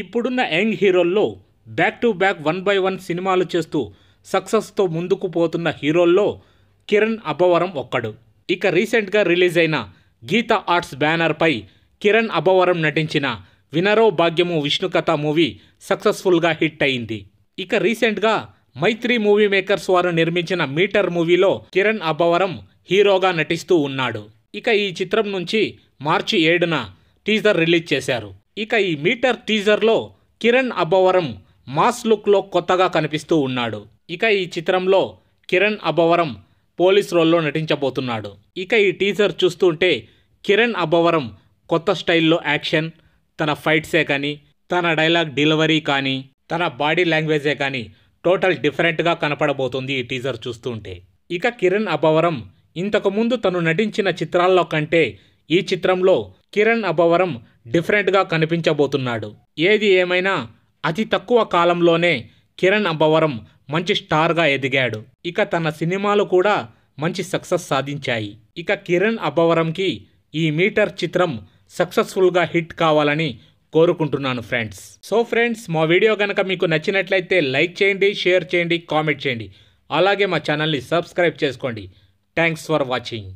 ఇప్పుడున్న యంగ్ హీరోల్లో back to back one by one సినిమాలు చేస్తూ సక్సెస్తో ముందుకు పోతున్న హీరోల్లో కిరణ్ అబ్బవరం ఒక్కడు ఇక రీసెంట్గా రిలీజ్ అయిన గీత ఆర్ట్స్ బ్యానర్పై కిరణ్ అబ్బవరం నటించిన వినరో భాగ్యము విష్ణుకథ మూవీ సక్సెస్ఫుల్గా హిట్ అయింది ఇక రీసెంట్గా మైత్రి మూవీ మేకర్స్ వారు నిర్మించిన మీటర్ మూవీలో కిరణ్ అబ్బవరం హీరోగా నటిస్తూ ఉన్నాడు ఇక ఈ చిత్రం నుంచి మార్చి ఏడున టీజర్ రిలీజ్ చేశారు ఇక ఈ మీటర్ టీజర్లో కిరణ్ అబ్బవరం మాస్ లుక్లో కొత్తగా కనిపిస్తూ ఉన్నాడు ఇక ఈ చిత్రంలో కిరణ్ అబ్బవరం పోలీస్ రోల్లో నటించబోతున్నాడు ఇక ఈ టీజర్ చూస్తుంటే కిరణ్ అబ్బవరం కొత్త స్టైల్లో యాక్షన్ తన ఫైట్సే కానీ తన డైలాగ్ డెలివరీ కానీ తన బాడీ లాంగ్వేజే కానీ టోటల్ డిఫరెంట్గా కనపడబోతుంది ఈ టీజర్ చూస్తుంటే ఇక కిరణ్ అబ్బవరం ఇంతకుముందు తను నటించిన చిత్రాల్లో కంటే ఈ చిత్రంలో కిరణ్ అబ్బవరం డిఫరెంట్గా కనిపించబోతున్నాడు ఏది ఏమైనా అతి తక్కువ కాలంలోనే కిరణ్ అబ్బవరం మంచి స్టార్గా ఎదిగాడు ఇక తన సినిమాలు కూడా మంచి సక్సెస్ సాధించాయి ఇక కిరణ్ అబ్బవరంకి ఈ మీటర్ చిత్రం సక్సెస్ఫుల్గా హిట్ కావాలని కోరుకుంటున్నాను ఫ్రెండ్స్ సో ఫ్రెండ్స్ మా వీడియో కనుక మీకు నచ్చినట్లయితే లైక్ చేయండి షేర్ చేయండి కామెంట్ చేయండి అలాగే మా ఛానల్ని సబ్స్క్రైబ్ చేసుకోండి థ్యాంక్స్ ఫర్ వాచింగ్